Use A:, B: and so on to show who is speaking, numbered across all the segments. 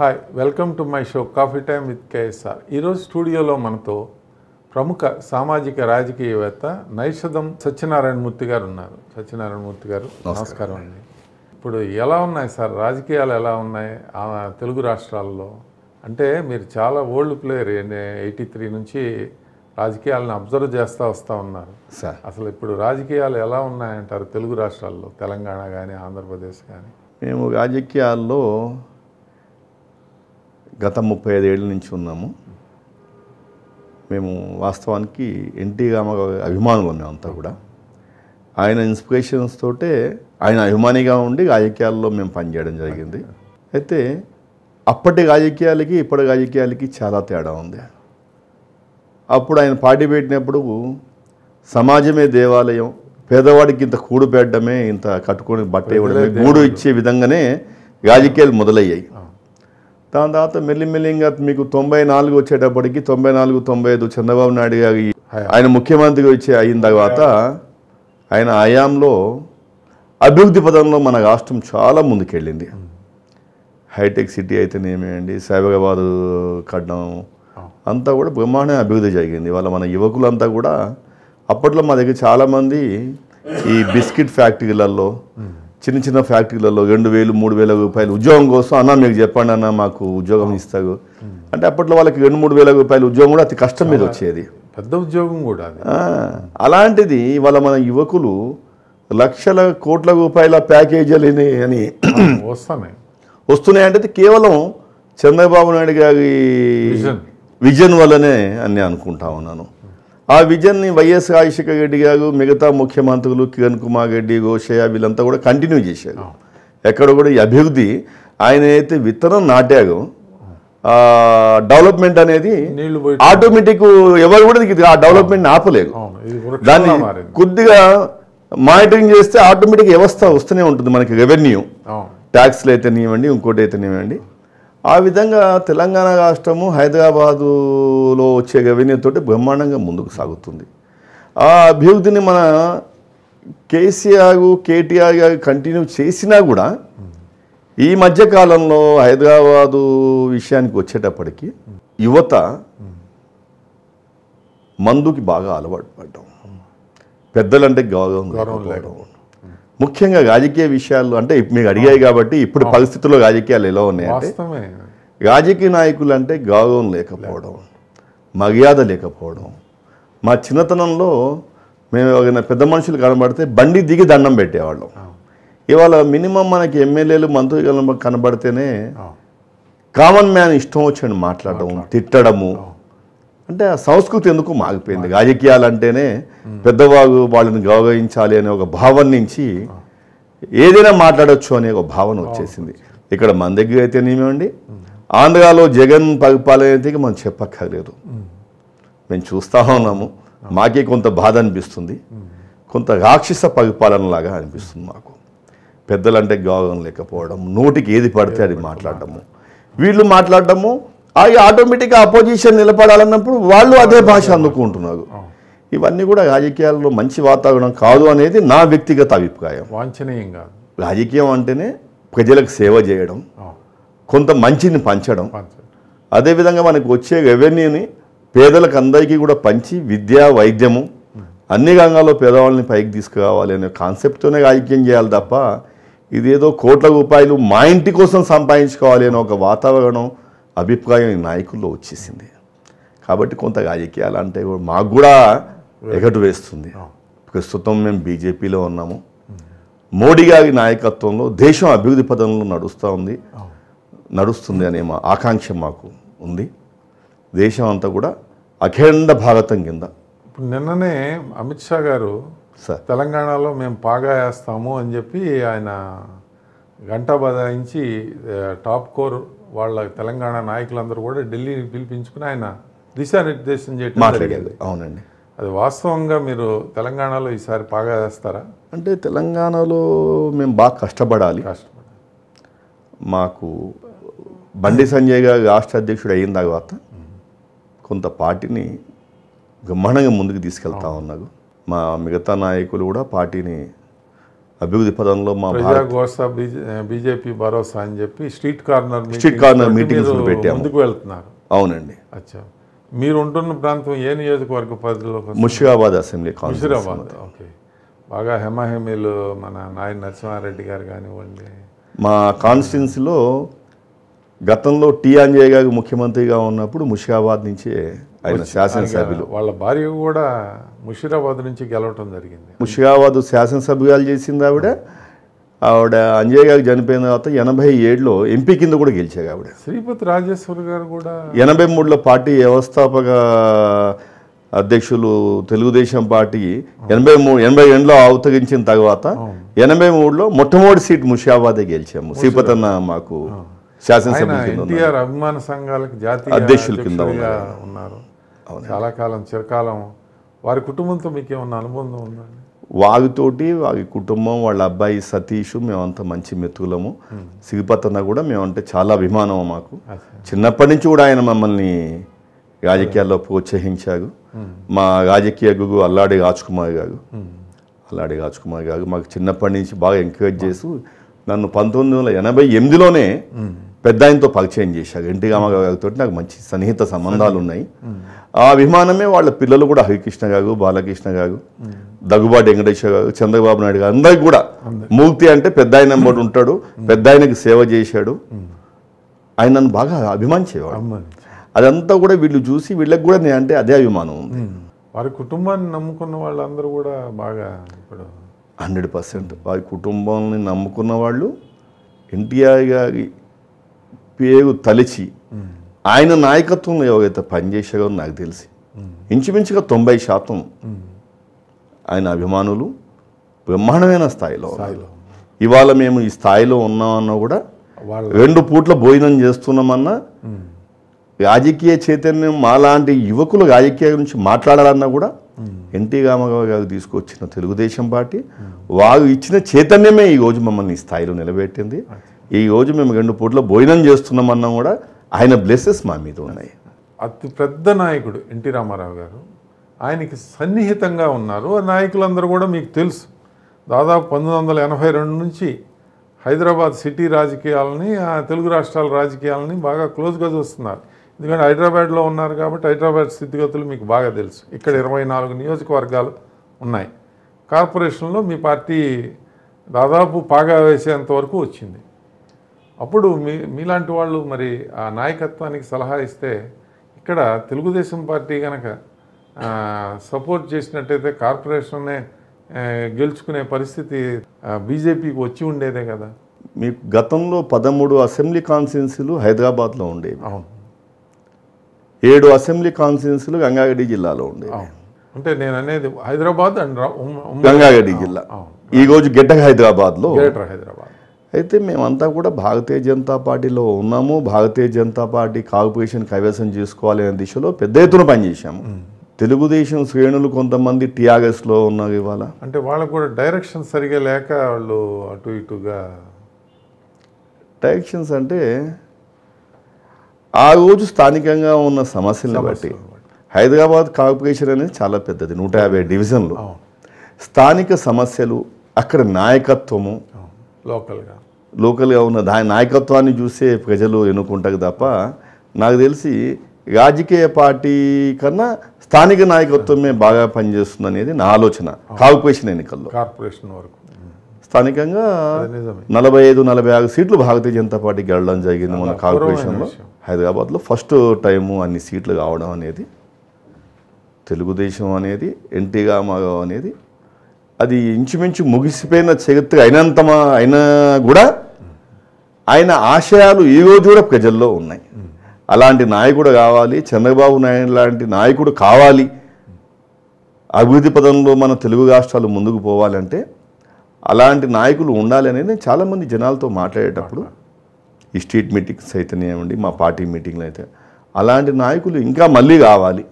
A: Hi welcome to my show coffee time with KSR ఈరోజు స్టూడియోలో మనతో ప్రముఖ సామాజిక రాజకీయవేత్త నైషదం సత్యనారాయణమూర్తి గారు ఉన్నారు సత్యనారాయణమూర్తి గారు నమస్కారం అండి ఇప్పుడు ఎలా ఉన్నాయి సార్ రాజకీయాలు ఎలా ఉన్నాయి తెలుగు రాష్ట్రాల్లో అంటే మీరు చాలా ఓల్డ్ ప్లేయర్ ఎయిటీ త్రీ నుంచి రాజకీయాలను అబ్జర్వ్ చేస్తూ వస్తూ ఉన్నారు అసలు ఇప్పుడు రాజకీయాలు ఎలా ఉన్నాయంటారు తెలుగు రాష్ట్రాల్లో తెలంగాణ కానీ ఆంధ్రప్రదేశ్ కానీ
B: మేము రాజకీయాల్లో గత ముప్పై ఐదేళ్ళ నుంచి ఉన్నాము మేము వాస్తవానికి ఎన్టీ గామ అభిమానులం మేమంతా కూడా ఆయన ఇన్స్పిరేషన్స్ తోటే ఆయన అభిమానిగా ఉండి రాజకీయాల్లో మేము పనిచేయడం జరిగింది అయితే అప్పటి రాజకీయాలకి ఇప్పటి రాజకీయాలకి చాలా తేడా ఉంది అప్పుడు ఆయన పార్టీ పెట్టినప్పుడు సమాజమే దేవాలయం పేదవాడికి ఇంత కూడు పెట్టడమే ఇంత కట్టుకొని బట్ట ఇవ్వడమే గూడు ఇచ్చే విధంగానే రాజకీయాలు మొదలయ్యాయి దాని తర్వాత మెల్లిమెల్లింగా మీకు తొంభై నాలుగు వచ్చేటప్పటికి తొంభై నాలుగు తొంభై ఐదు చంద్రబాబు నాయుడు గారి ఆయన ముఖ్యమంత్రిగా వచ్చే అయిన తర్వాత ఆయన ఆయాంలో అభివృద్ధి పదంలో మన రాష్ట్రం చాలా ముందుకెళ్ళింది హైటెక్ సిటీ అయితే అండి సైబరాబాద్ కట్టడం అంతా కూడా బ్రహ్మాండ అభివృద్ధి జరిగింది వాళ్ళ మన యువకులంతా కూడా అప్పట్లో మా దగ్గర చాలామంది ఈ బిస్కెట్ ఫ్యాక్టరీలలో చిన్న చిన్న ఫ్యాక్టరీలలో రెండు వేలు మూడు వేల రూపాయలు ఉద్యోగం కోసం అన్న మీకు చెప్పండి అన్న మాకు ఉద్యోగం ఇస్తారు అంటే అప్పట్లో వాళ్ళకి రెండు మూడు వేల రూపాయలు ఉద్యోగం కూడా అతి కష్టం మీద వచ్చేది
A: పెద్ద ఉద్యోగం కూడా
B: అలాంటిది వాళ్ళ మన యువకులు లక్షల కోట్ల రూపాయల ప్యాకేజీలు అని వస్తున్నాయి వస్తున్నాయి అంటే కేవలం చంద్రబాబు నాయుడు గారి విజన్ వల్లనే అని అనుకుంటా ఉన్నాను ఆ విజన్ని వైఎస్ రాజశేఖర రెడ్డి గారు మిగతా ముఖ్యమంత్రులు కిరణ్ కుమార్ రెడ్డి గోషయ్య వీళ్ళంతా కూడా కంటిన్యూ చేశారు ఎక్కడ కూడా ఈ అభివృద్ధి ఆయన అయితే విత్తనం నాటారు డెవలప్మెంట్ అనేది ఆటోమేటిక్ ఎవరు కూడా ఆ డెవలప్మెంట్ ఆపలేదు దాన్ని కొద్దిగా మానిటరింగ్ చేస్తే ఆటోమేటిక్ వ్యవస్థ వస్తూనే ఉంటుంది మనకి రెవెన్యూ ట్యాక్స్లు అయితే నీవండి ఇంకోటి అయితే నీవండి ఆ విధంగా తెలంగాణ రాష్ట్రము హైదరాబాదులో వచ్చే రెవెన్యూతోటి బ్రహ్మాండంగా ముందుకు సాగుతుంది ఆ అభివృద్ధిని మన కేసీఆర్ కేటీఆర్ గారు కంటిన్యూ చేసినా కూడా ఈ మధ్యకాలంలో హైదరాబాదు విషయానికి వచ్చేటప్పటికి యువత మందుకి బాగా అలవాటు పడ్డాం పెద్దలంటే గౌరవం గౌరవం లేకపోవడం ముఖ్యంగా రాజకీయ విషయాలు అంటే మీకు అడిగాయి కాబట్టి ఇప్పుడు పరిస్థితుల్లో రాజకీయాలు ఎలా ఉన్నాయంటే రాజకీయ నాయకులు అంటే గౌరవం లేకపోవడం మర్యాద లేకపోవడం మా చిన్నతనంలో మేము ఎవరైనా పెద్ద మనుషులు కనబడితే బండి దిగి దండం పెట్టేవాళ్ళం ఇవాళ మినిమం మనకి ఎమ్మెల్యేలు మంత్రులు కనబడితేనే కామన్ మ్యాన్ ఇష్టం వచ్చిన మాట్లాడడం తిట్టడము అంటే ఆ సంస్కృతి ఎందుకు మాగిపోయింది రాజకీయాలు అంటేనే పెద్దవాగు వాళ్ళని గౌరవించాలి అనే ఒక భావం నుంచి ఏదైనా మాట్లాడచ్చు అనే ఒక భావన వచ్చేసింది ఇక్కడ మన దగ్గర అయితే నేమేమండి ఆంధ్రాలో జగన్ పరిపాలన అయితే మనం చెప్పక్కర్లేదు మేము చూస్తా ఉన్నాము మాకే కొంత బాధ అనిపిస్తుంది కొంత రాక్షస పరిపాలనలాగా అనిపిస్తుంది మాకు పెద్దలంటే గౌరవం లేకపోవడం నోటికి ఏది పడితే అది మాట్లాడటము వీళ్ళు మాట్లాడటము అవి ఆటోమేటిక్గా అపోజిషన్ నిలబడాలన్నప్పుడు వాళ్ళు అదే భాష అందుకుంటున్నారు ఇవన్నీ కూడా రాజకీయాల్లో మంచి వాతావరణం కాదు అనేది నా వ్యక్తిగత అభిప్రాయం వాంఛనీయంగా రాజకీయం అంటేనే ప్రజలకు సేవ చేయడం కొంత మంచిని పంచడం అదేవిధంగా మనకు వచ్చే రెవెన్యూని పేదలకు అందరికీ కూడా పంచి విద్య వైద్యము అన్ని రంగాల్లో పేదవాళ్ళని పైకి తీసుకురావాలి అనే కాన్సెప్ట్తోనే రాజకీయం చేయాలి తప్ప ఇదేదో కోట్ల రూపాయలు మా ఇంటి కోసం సంపాదించుకోవాలి అనే ఒక వాతావరణం అభిప్రాయం నాయకుల్లో వచ్చేసింది కాబట్టి కొంత రాజకీయాలు అంటే మాకు కూడా ఎగటు వేస్తుంది oh. ప్రస్తుతం మేము బీజేపీలో ఉన్నాము మోడీ గారి నాయకత్వంలో దేశం అభివృద్ధి పదంలో నడుస్తూ ఉంది oh. నడుస్తుంది అనే మా ఆకాంక్ష మాకు ఉంది దేశం అంతా కూడా అఖండ భారతం కింద
A: ఇప్పుడు నిన్ననే అమిత్ షా గారు తెలంగాణలో మేము పాగా వేస్తాము అని చెప్పి ఆయన గంట బదాయించి టాప్ కోర్ వాళ్ళ తెలంగాణ నాయకులందరూ కూడా ఢిల్లీని పిలిపించుకుని ఆయన దిశానిర్దేశం చేయడం మాట్లాడేది అవునండి అది వాస్తవంగా మీరు తెలంగాణలో ఈసారి బాగా చేస్తారా
B: అంటే తెలంగాణలో మేము బాగా కష్టపడాలి కష్టపడాలి మాకు బండి సంజయ్ గారు రాష్ట్ర అధ్యక్షుడు అయిన తర్వాత కొంత పార్టీని బ్రహ్మాండంగా ముందుకు తీసుకెళ్తా ఉన్నారు మా మిగతా నాయకులు కూడా పార్టీని అభివృద్ధి పదంలో మా ప్రజాఘోష
A: బీజేపీ భరోసా అని చెప్పి street corner street corner meetings ముందుకు వెళ్తున్నారు అవునండి అచ్చా మీరు ఉంటున్న ప్రాంతం ఏ నియోజకవర్గ పరిధిలో ముర్షిదాబాద్ అసెంబ్లీ ముర్షిదాబాద్ ఓకే బాగా హెమాహెమీలు మన నాయన నరసింహారెడ్డి గారు కానివ్వండి
B: మా కాన్స్టిట్యున్సీలో గతంలో టీ ఆంజయ్య గారు ముఖ్యమంత్రిగా ఉన్నప్పుడు ముర్షిదాబాద్ నుంచే ఆయన శాసనసభ్యులు వాళ్ళ
A: భార్య కూడా ముషీరాబాద్ నుంచి గెలవటం జరిగింది
B: ముషీరాబాద్ శాసనసభ్యులు చేసింది ఆవిడ ఆవిడ అంజయ్ గారికి చనిపోయిన తర్వాత ఎనభై ఏడులో ఎంపీ కింద కూడా గెలిచాయి ఆవిడ
A: శ్రీపతి రాజేశ్వర్ గారు కూడా
B: ఎనభై మూడులో పార్టీ వ్యవస్థాపక అధ్యక్షులు తెలుగుదేశం పార్టీ ఎనభై మూడు ఎనభై రెండులో అవతగించిన తర్వాత ఎనభై మూడులో మొట్టమొదటి సీట్ ముషాబాదే గెలిచాము అన్న మాకు శాసనసభ
A: అభిమాన సంఘాలకు జాతీయ అధ్యక్షుల కింద ఉన్నారు చాలా కాలం చిరకాలం వారి కుటుంబంతో మీకు ఏమన్నా అనుబంధం ఉందండి
B: వారితోటి వాగి కుటుంబం వాళ్ళ అబ్బాయి సతీష్ మేమంతా మంచి మిత్రులము సిగిపతన్న కూడా మేమంటే చాలా అభిమానం మాకు చిన్నప్పటి నుంచి కూడా ఆయన మమ్మల్ని రాజకీయాల్లో ప్రోత్సహించారు మా రాజకీయ గురు అల్లాడి రాజ్కుమార్ గారు అల్లాడి రాజ్కుమార్ గారు మాకు చిన్నప్పటి నుంచి బాగా ఎంకరేజ్ చేస్తూ నన్ను పంతొమ్మిది వందల ఎనభై ఎనిమిదిలోనే పెద్ద ఆయనతో పరిచయం చేశారు ఎన్టీ రామారావు గారితో నాకు మంచి సన్నిహిత సంబంధాలు ఉన్నాయి ఆ అభిమానమే వాళ్ళ పిల్లలు కూడా హరికృష్ణ గారు బాలకృష్ణ గారు దగ్గుబాటి వెంకటేశ్వర గారు చంద్రబాబు నాయుడు గారు అందరికి కూడా మూర్తి అంటే పెద్ద ఆయన ఉంటాడు పెద్ద ఆయనకి సేవ చేశాడు ఆయన నన్ను బాగా అభిమానించేవాడు అదంతా కూడా వీళ్ళు చూసి వీళ్ళకి కూడా నేను అంటే అదే అభిమానం ఉంది
A: వారి కుటుంబాన్ని నమ్ముకున్న వాళ్ళందరూ కూడా బాగా ఇప్పుడు
B: హండ్రెడ్ పర్సెంట్ వారి కుటుంబాన్ని నమ్ముకున్న వాళ్ళు ఎన్టీఆర్ గారి పేరు తలిచి ఆయన నాయకత్వంలో ఎవరైతే పనిచేశారో నాకు తెలిసి ఇంచుమించుగా తొంభై శాతం ఆయన అభిమానులు బ్రహ్మాండమైన స్థాయిలో ఇవాళ మేము ఈ స్థాయిలో ఉన్నామన్నా కూడా రెండు పూట్ల భోజనం చేస్తున్నామన్నా రాజకీయ చైతన్యం మాలాంటి యువకులు రాజకీయ గురించి మాట్లాడాలన్నా కూడా ఎన్టీ రామారావు గారు తీసుకొచ్చిన తెలుగుదేశం పార్టీ వారు ఇచ్చిన చైతన్యమే ఈరోజు మమ్మల్ని ఈ స్థాయిలో నిలబెట్టింది ఈ రోజు మేము రెండు పూట్ల భోజనం చేస్తున్నామన్నా కూడా ఆయన బ్లెస్సెస్ మా మీద ఉన్నాయి
A: అతి పెద్ద నాయకుడు ఎన్టీ రామారావు గారు ఆయనకి సన్నిహితంగా ఉన్నారు ఆ నాయకులందరూ కూడా మీకు తెలుసు దాదాపు పంతొమ్మిది వందల ఎనభై రెండు నుంచి హైదరాబాద్ సిటీ రాజకీయాలని తెలుగు రాష్ట్రాల రాజకీయాలని బాగా క్లోజ్గా చూస్తున్నారు ఎందుకంటే హైదరాబాద్లో ఉన్నారు కాబట్టి హైదరాబాద్ స్థితిగతులు మీకు బాగా తెలుసు ఇక్కడ ఇరవై నాలుగు నియోజకవర్గాలు ఉన్నాయి కార్పొరేషన్లో మీ పార్టీ దాదాపు పాగా వేసేంత వరకు వచ్చింది అప్పుడు మీ మీలాంటి వాళ్ళు మరి ఆ నాయకత్వానికి సలహా ఇస్తే ఇక్కడ తెలుగుదేశం పార్టీ కనుక సపోర్ట్ చేసినట్టయితే కార్పొరేషన్నే గెలుచుకునే పరిస్థితి బీజేపీకి వచ్చి ఉండేదే కదా
B: మీ గతంలో పదమూడు అసెంబ్లీ కాన్స్టిట్యున్సీలు హైదరాబాద్లో ఉండేవి అవును ఏడు అసెంబ్లీ కాన్స్టిట్యున్సీలు గంగారెడ్డి జిల్లాలో ఉండేవి
A: అంటే నేను అనేది హైదరాబాద్ అండ్ గంగారెడ్డి
B: జిల్లా ఈరోజు గెడ్డ హైదరాబాద్లో గెడ్డ హైదరాబాద్ అయితే మేమంతా కూడా భారతీయ జనతా పార్టీలో ఉన్నాము భారతీయ జనతా పార్టీ కార్పొరేషన్ కైవసం చేసుకోవాలి అనే దిశలో పెద్ద ఎత్తున పనిచేశాము తెలుగుదేశం శ్రేణులు కొంతమంది టీఆర్ఎస్లో ఉన్నారు ఇవాళ
A: అంటే వాళ్ళకు కూడా డైరెక్షన్ సరిగా లేక వాళ్ళు అటు ఇటుగా
B: డైరెక్షన్స్ అంటే ఆ రోజు స్థానికంగా ఉన్న సమస్యలను బట్టి హైదరాబాద్ కార్పొరేషన్ అనేది చాలా పెద్దది నూట యాభై డివిజన్లు స్థానిక సమస్యలు అక్కడ నాయకత్వము లోకల్గా లోకల్గా ఉన్న దాని నాయకత్వాన్ని చూసే ప్రజలు ఎన్నుకుంటారు తప్ప నాకు తెలిసి రాజకీయ పార్టీ కన్నా స్థానిక నాయకత్వమే బాగా పనిచేస్తుంది అనేది నా ఆలోచన కార్పొరేషన్ ఎన్నికల్లో
A: కార్పొరేషన్ వరకు
B: స్థానికంగా నలభై ఐదు నలభై ఆరు సీట్లు భారతీయ జనతా పార్టీ గెలడం జరిగింది మన కార్పొరేషన్లో హైదరాబాద్లో ఫస్ట్ టైము అన్ని సీట్లు కావడం అనేది తెలుగుదేశం అనేది ఎన్టీ రామారావు అనేది అది ఇంచుమించు ముగిసిపోయిన చరిత్ర అయినంత అయినా కూడా ఆయన ఆశయాలు ఈ రోజు కూడా ప్రజల్లో ఉన్నాయి అలాంటి నాయకుడు కావాలి చంద్రబాబు నాయుడు లాంటి నాయకుడు కావాలి అభివృద్ధి పదంలో మన తెలుగు రాష్ట్రాలు ముందుకు పోవాలంటే అలాంటి నాయకులు ఉండాలి అనేది చాలామంది జనాలతో మాట్లాడేటప్పుడు ఈ స్ట్రీట్ మీటింగ్స్ అయితేనేమండి మా పార్టీ మీటింగ్లు అయితే అలాంటి నాయకులు ఇంకా మళ్ళీ కావాలి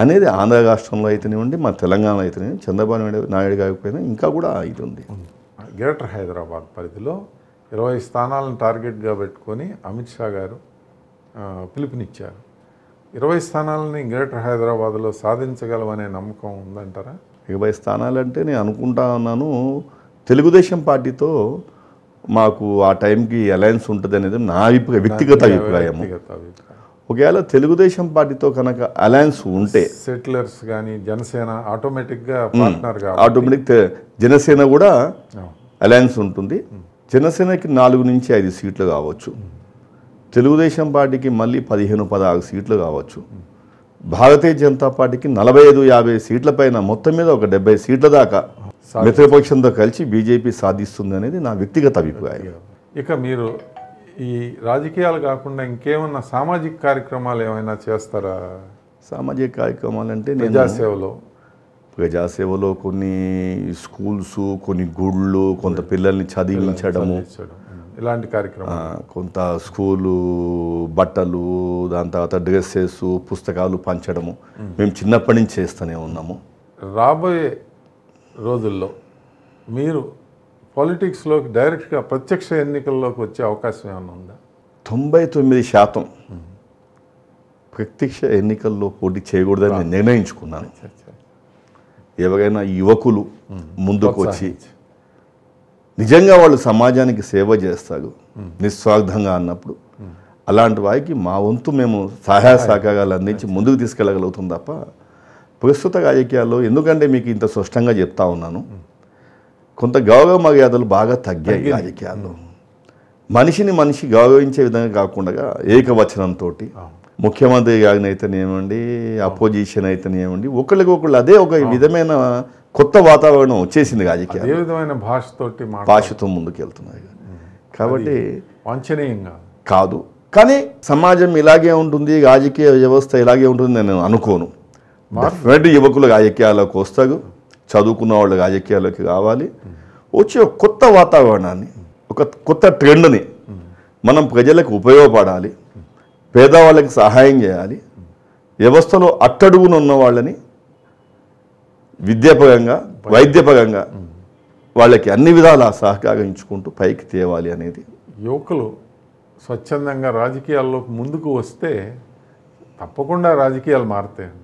B: అనేది ఆంధ్ర రాష్ట్రంలో అయితేనేవ్వండి మా తెలంగాణ అయితేనే చంద్రబాబు నాయుడు కాకపోయినా ఇంకా కూడా ఇది ఉంది
A: గ్రేటర్ హైదరాబాద్ పరిధిలో ఇరవై స్థానాలను టార్గెట్గా పెట్టుకొని అమిత్ షా గారు పిలుపునిచ్చారు ఇరవై స్థానాలని గ్రేటర్ హైదరాబాద్లో సాధించగలమనే నమ్మకం ఉందంటారా ఇరవై స్థానాలంటే
B: నేను అనుకుంటా ఉన్నాను తెలుగుదేశం పార్టీతో మాకు ఆ టైంకి అలయన్స్ ఉంటుంది అనేది నా అభిప్రాయం వ్యక్తిగత అభిప్రాయం ఒకవేళ తెలుగుదేశం
A: పార్టీతో కనుక
B: అలయన్స్ ఉంటే
A: సెటిలర్స్ కానీ జనసేన ఆటోమేటిక్గా
B: ఆటోమేటిక్ జనసేన కూడా అలయన్స్ ఉంటుంది జనసేనకి నాలుగు నుంచి ఐదు సీట్లు కావచ్చు తెలుగుదేశం పార్టీకి మళ్ళీ పదిహేను పదహారు సీట్లు కావచ్చు భారతీయ జనతా పార్టీకి నలభై ఐదు యాభై సీట్ల పైన మొత్తం మీద ఒక డెబ్బై సీట్ల దాకా మిత్రపక్షంతో కలిసి బీజేపీ సాధిస్తుంది అనేది నా వ్యక్తిగత అభిప్రాయం
A: ఇక మీరు ఈ రాజకీయాలు కాకుండా ఇంకేమన్నా సామాజిక కార్యక్రమాలు ఏమైనా చేస్తారా సామాజిక కార్యక్రమాలు అంటే ప్రజాసేవలో
B: ప్రజాసేవలో కొన్ని స్కూల్స్ కొన్ని గుళ్ళు కొంత పిల్లల్ని చదివించడము ఇలాంటి కార్యక్రమం కొంత స్కూలు బట్టలు దాని తర్వాత డ్రెస్సెస్ పుస్తకాలు పంచడము మేము చిన్నప్పటి నుంచి చేస్తూనే ఉన్నాము
A: రాబోయే రోజుల్లో మీరు పాలిటిక్స్లోకి డైరెక్ట్గా ప్రత్యక్ష ఎన్నికల్లోకి వచ్చే అవకాశం ఏమైనా ఉందా
B: తొంభై తొమ్మిది శాతం ప్రత్యక్ష ఎన్నికల్లో పోటీ చేయకూడదని నేను నిర్ణయించుకున్నాను ఎవరైనా యువకులు ముందుకు వచ్చి నిజంగా వాళ్ళు సమాజానికి సేవ చేస్తారు నిస్వార్థంగా అన్నప్పుడు అలాంటి వారికి మా వంతు మేము సహాయ సహకారాలు అందించి ముందుకు తీసుకెళ్ళగలుగుతాం తప్ప ప్రస్తుత రాజకీయాల్లో ఎందుకంటే మీకు ఇంత స్పష్టంగా చెప్తా ఉన్నాను కొంత గౌరవ మర్యాదలు బాగా తగ్గాయి రాజకీయాల్లో మనిషిని మనిషి గౌరవించే విధంగా కాకుండా ఏకవచనంతో ముఖ్యమంత్రి గారిని అయితేనేమండి అపోజిషన్ అయితేనేమండి ఒకళ్ళకి ఒకళ్ళు అదే ఒక విధమైన కొత్త వాతావరణం వచ్చేసింది రాజకీయాలు ఏ
A: విధమైన భాషతోటి
B: భాషతో ముందుకెళ్తున్నాయి కాబట్టి
A: వాంఛనీయంగా
B: కాదు కానీ సమాజం ఇలాగే ఉంటుంది రాజకీయ వ్యవస్థ ఇలాగే ఉంటుంది నేను అనుకోను యువకులు రాజకీయాలకు వస్తారు చదువుకున్న వాళ్ళు రాజకీయాల్లోకి రావాలి వచ్చే కొత్త వాతావరణాన్ని ఒక కొత్త ట్రెండ్ని మనం ప్రజలకు ఉపయోగపడాలి పేదవాళ్ళకి సహాయం చేయాలి వ్యవస్థలో అట్టడుగున ఉన్న వాళ్ళని విద్యాపరంగా వైద్యపరంగా వాళ్ళకి అన్ని విధాలా సహకరించుకుంటూ పైకి తేవాలి అనేది
A: యువకులు స్వచ్ఛందంగా రాజకీయాల్లోకి ముందుకు వస్తే తప్పకుండా రాజకీయాలు మారుతాయండి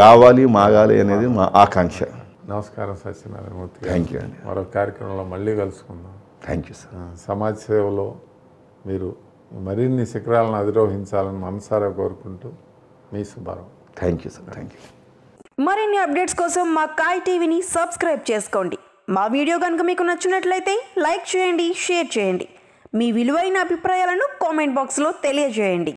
B: రావాలి మాగాలి అనేది మా ఆకాంక్ష
A: నమస్కారం సత్యనారాయణమూర్తి థ్యాంక్ యూ అండి మరో కార్యక్రమంలో మళ్ళీ కలుసుకుందాం థ్యాంక్ యూ సార్ సమాజ్ సేవలో మీరు మరిన్ని శిఖరాలను అధిరోహించాలని మనసారా కోరుకుంటూ మీ శుభారం thank you sir thank you
B: మరిన్ని అప్డేట్స్ కోసం మా కాయ్ టీవీని సబ్స్క్రైబ్ చేసుకోండి మా వీడియో కనుక మీకు నచ్చినట్లయితే లైక్ చేయండి షేర్ చేయండి మీ విలువైన అభిప్రాయాలను కామెంట్ బాక్స్లో తెలియజేయండి